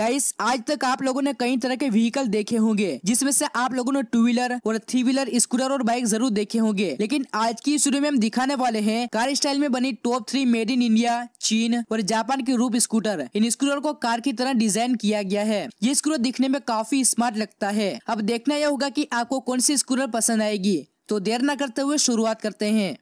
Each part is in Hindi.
गाइस आज तक आप लोगों ने कई तरह के व्हीकल देखे होंगे जिसमें से आप लोगों ने टू व्हीलर और थ्री व्हीलर स्कूटर और बाइक जरूर देखे होंगे लेकिन आज की शुरू में हम दिखाने वाले हैं कार स्टाइल में बनी top three made in India चीन और जापान के रूप स्कूटर इन स्कूटर को कार की तरह डिजाइन किया गया है ये स्कूटर दिखने में काफी स्मार्ट लगता है अब देखना यह होगा की आपको कौन सी स्कूटर पसंद आएगी तो देर न करते हुए शुरुआत करते हैं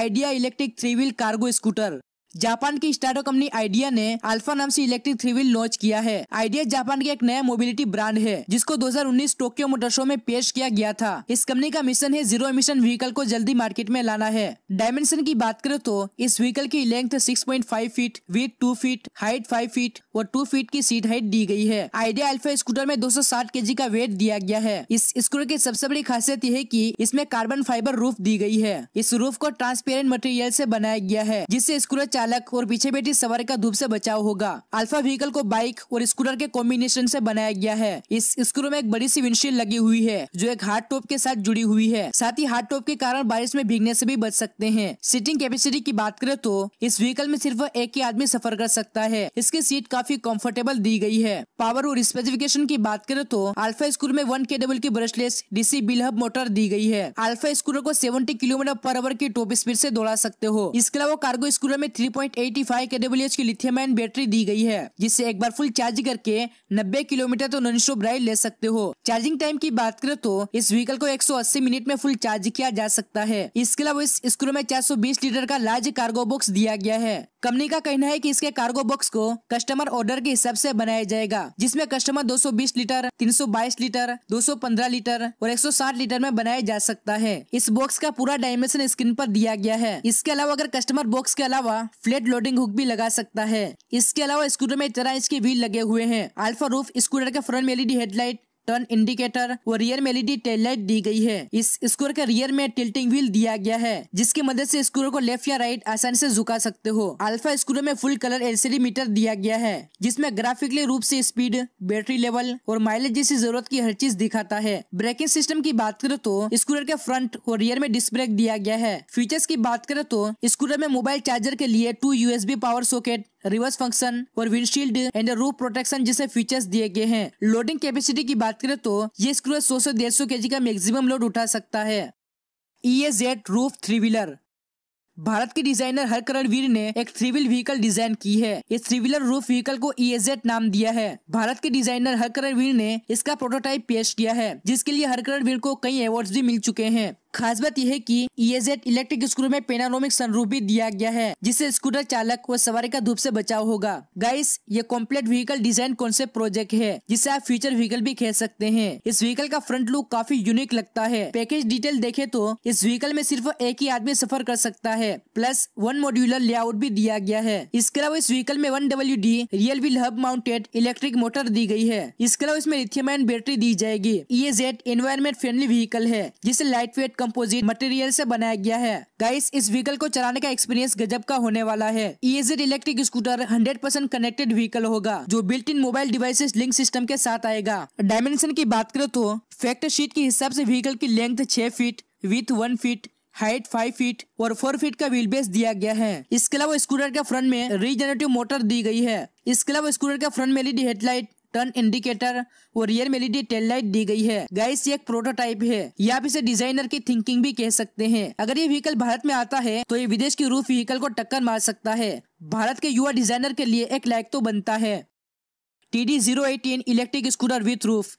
Aidea electric three wheel cargo scooter जापान की स्टार्टअप कंपनी आइडिया ने अल्फा नाम से इलेक्ट्रिक थ्री व्हील लॉन्च किया है आइडिया जापान के एक नया मोबिलिटी ब्रांड है जिसको 2019 टोक्यो मोटर शो में पेश किया गया था इस कंपनी का मिशन है जीरो एमिशन व्हीकल को जल्दी मार्केट में लाना है डायमेंशन की बात करें तो इस व्हीकल की length six feet width two feet height five feet और टू फीट की सीट हाइट दी गई है आइडिया अल्फा स्कूटर में दो सौ का वेट दिया गया है इस स्कूटर की सबसे बड़ी खासियत यह है की इसमें कार्बन फाइबर रूफ दी गई है इस रूफ को ट्रांसपेरेंट मटेरियल ऐसी बनाया गया है जिससे स्कूटर चालक और पीछे बैठी सवारी का धूप से बचाव होगा अल्फा व्हीकल को बाइक और स्कूटर के कॉम्बिनेशन से बनाया गया है इस स्कूटर में एक बड़ी सी विंडशील्ड लगी हुई है जो एक हार्ड टॉप के साथ जुड़ी हुई है साथ ही हार्ड टॉप के कारण बारिश में भीगने से भी बच सकते हैं सीटिंग कैपेसिटी की बात करें तो इस व्हीकल में सिर्फ एक ही आदमी सफर कर सकता है इसकी सीट काफी कम्फर्टेबल दी गई है पावर और स्पेसिफिकेशन की बात करें तो अल्फा स्कूटर में वन के डबल की ब्रशलेस डीसी बिलहब मोटर दी गई है अल्फा स्कूटर को सेवेंटी किलोमीटर पर आवर की टॉप स्पीड ऐसी दौड़ा सकते हो इसके अलावा कार्गो स्कूटर में थ्री 3.85 के की लिथियम आयन बैटरी दी गई है जिससे एक बार फुल चार्ज करके 90 किलोमीटर तो नॉन स्टॉप राइड ले सकते हो चार्जिंग टाइम की बात करें तो इस व्हीकल को 180 मिनट में फुल चार्ज किया जा सकता है इसके अलावा इस स्क्रू में 420 लीटर का लार्ज कार्गो बॉक्स दिया गया है कंपनी का कहना है कि इसके कार्गो बॉक्स को कस्टमर ऑर्डर के हिसाब से बनाया जाएगा जिसमें कस्टमर 220 लीटर 322 लीटर 215 लीटर और 160 लीटर में बनाया जा सकता है इस बॉक्स का पूरा डायमेंशन स्क्रीन पर दिया गया है इसके अलावा अगर कस्टमर बॉक्स के अलावा फ्लेट लोडिंग हुक भी लगा सकता है इसके अलावा स्कूटर में तरह इसके व्हील लगे हुए हैं अल्फा रूफ स्कूटर के फ्रंट में एलईडी हेडलाइट टर्न इंडिकेटर व रियर में एलईडी टेल लाइट दी गई है इस स्कूटर के रियर में टिल्टिंग व्हील दिया गया है जिसकी मदद से स्कूटर को लेफ्ट या राइट आसानी से झुका सकते हो अल्फा स्कूटर में फुल कलर एलसीडी मीटर दिया गया है जिसमें ग्राफिकली रूप से स्पीड बैटरी लेवल और माइलेज जैसी जरूरत की हर चीज दिखाता है ब्रेकिंग सिस्टम की बात करे तो स्कूटर के फ्रंट और रियर में डिस्क ब्रेक दिया गया है फीचर्स की बात करे तो स्कूटर में मोबाइल चार्जर के लिए two USB power socket reverse function और विंडशील्ड एंड रूप प्रोटेक्शन जैसे फीचर्स दिए गए हैं लोडिंग कैपेसिटी की बात करें तो ये स्क्रू सौ से डेढ़ सौ का मैक्सिमम लोड उठा सकता है E Z roof three wheeler Bharat के डिजाइनर हरकरण वीर ने एक थ्री व्हील व्हीकल डिजाइन की है इस थ्री व्हीलर रूफ व्हीकल को ईएजेड e नाम दिया है भारत के डिजाइनर हरकरण वीर ने इसका प्रोटोटाइप पेश किया है जिसके लिए हरकरण वीर को कई अवार्ड भी मिल चुके हैं खास बात यह है कि ईएजेड इलेक्ट्रिक स्कूटर में पेनानोमिक सनरूफ भी दिया गया है जिससे स्कूटर चालक व सवारी का धूप से बचाव होगा गाइस ये complete vehicle design concept project है जिसे आप फ्यूचर व्हीकल भी कह सकते हैं इस व्हीकल का फ्रंट लुक काफी यूनिक लगता है पैकेज डिटेल देखे तो इस व्हीकल में सिर्फ एक ही आदमी सफर कर सकता है प्लस वन मॉड्यूलर लेआउट भी दिया गया है इसके अलावा इस व्हीकल में one W D rear wheel hub mounted electric motor दी गई है इसके अलावा इसमें लिथियम बैटरी दी जाएगी ये जेड एनवायरमेंट फ्रेंडली व्हीकल है जिसे लाइट वेट कंपोजिट मटेरियल से बनाया गया है गाइस इस व्हीकल को चलाने का एक्सपीरियंस गजब का होने वाला है EZ electric scooter 100% connected vehicle होगा जो built in mobile devices link system के साथ आएगा डायमेंशन की बात करें तो फैक्टर शीट के हिसाब ऐसी व्हीकल की लेंथ छह feet with one feet height five feet और फोर फीट का व्हील बेस दिया गया है इसके अलावा स्कूटर के फ्रंट में रीजनरेटिव मोटर दी गई है इसके अलावा स्कूटर के फ्रंट में एलईडी हेडलाइट टर्न इंडिकेटर और रियर में एलईडी टेल लाइट दी गई है गाइस ये एक प्रोटोटाइप है या आप इसे डिजाइनर की थिंकिंग भी कह सकते हैं अगर ये व्हीकल भारत में आता है तो ये विदेश की रूफ व्हीकल को टक्कर मार सकता है भारत के युवा डिजाइनर के लिए एक लाइक तो बनता है T D zero eighteen electric scooter with roof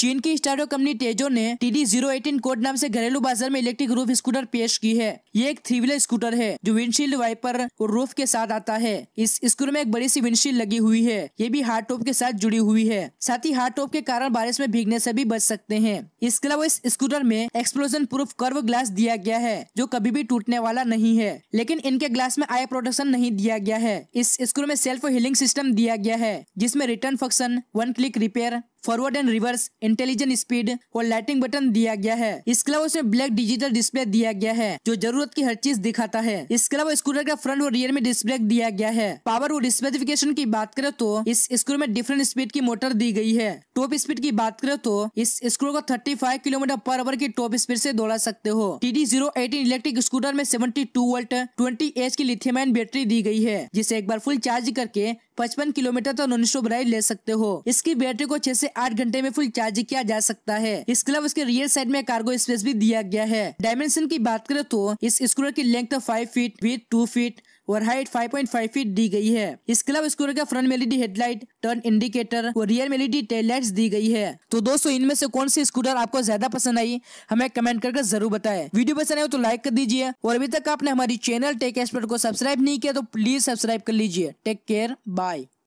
चीन की स्टार्टअप कंपनी टेजो ने T D zero eighteen code नाम से घरेलू बाजार में इलेक्ट्रिक रूफ स्कूटर पेश की है ये एक थ्री व्हीलर स्कूटर है जो विंडशील्ड वाइपर और रूफ के साथ आता है इस स्कूटर में एक बड़ी सी विंडशील्ड लगी हुई है ये भी हार्ड टॉप के साथ जुड़ी हुई है साथ ही हार्ड टॉप के कारण बारिश में भीगने से भी बच सकते हैं इसके अलावा इस स्कूटर में एक्सप्लोजन प्रूफ कर्व ग्लास दिया गया है जो कभी भी टूटने वाला नहीं है लेकिन इनके ग्लास में आई प्रोटेक्शन नहीं दिया गया है इस स्कूटर में सेल्फ हीलिंग सिस्टम दिया गया है जिसमे return function one click repair forward and reverse intelligent speed और लाइटिंग बटन दिया गया है इसके अलावा उसमें ब्लैक डिजिटल डिस्प्ले दिया गया है जो जरूरत की हर चीज दिखाता है इसके अलावा स्कूटर का फ्रंट और रियर में डिस्प्ले दिया गया है पावर और स्पेसिफिकेशन की बात करें तो इस स्क्रू में डिफरेंट स्पीड की मोटर दी गई है टॉप स्पीड की बात करें तो इस स्क्रू को थर्टी किलोमीटर पर आवर की टॉप स्पीड ऐसी दौड़ा सकते हो T D zero eighteen electric scooter में सेवेंटी वोल्ट ट्वेंटी एच की लिथियमाइन बैटरी दी गई है जिसे एक बार फुल चार्ज करके पचपन किलोमीटर तक तो नॉन स्टॉप राइड ले सकते हो इसकी बैटरी को छह से से आठ घंटे में फुल चार्ज किया जा सकता है इसके अलावा उसके रियर साइड में कार्गो स्पेस भी दिया गया है डायमेंशन की बात करें तो इस स्कूटर की length five feet with two feet और हाइट 5.5 फीट दी गई है इसके अलावा स्कूटर का front LED headlight turn indicator और रियर में टेल टेललाइट्स दी गई है तो दोस्तों इनमें से कौन सी स्कूटर आपको ज्यादा पसंद आई हमें कमेंट करके जरूर बताएं वीडियो पसंद आए तो लाइक कर दीजिए और अभी तक आपने हमारी चैनल टेक एक्सपर्ट को सब्सक्राइब नहीं किया तो प्लीज सब्सक्राइब कर लीजिए टेक केयर बाय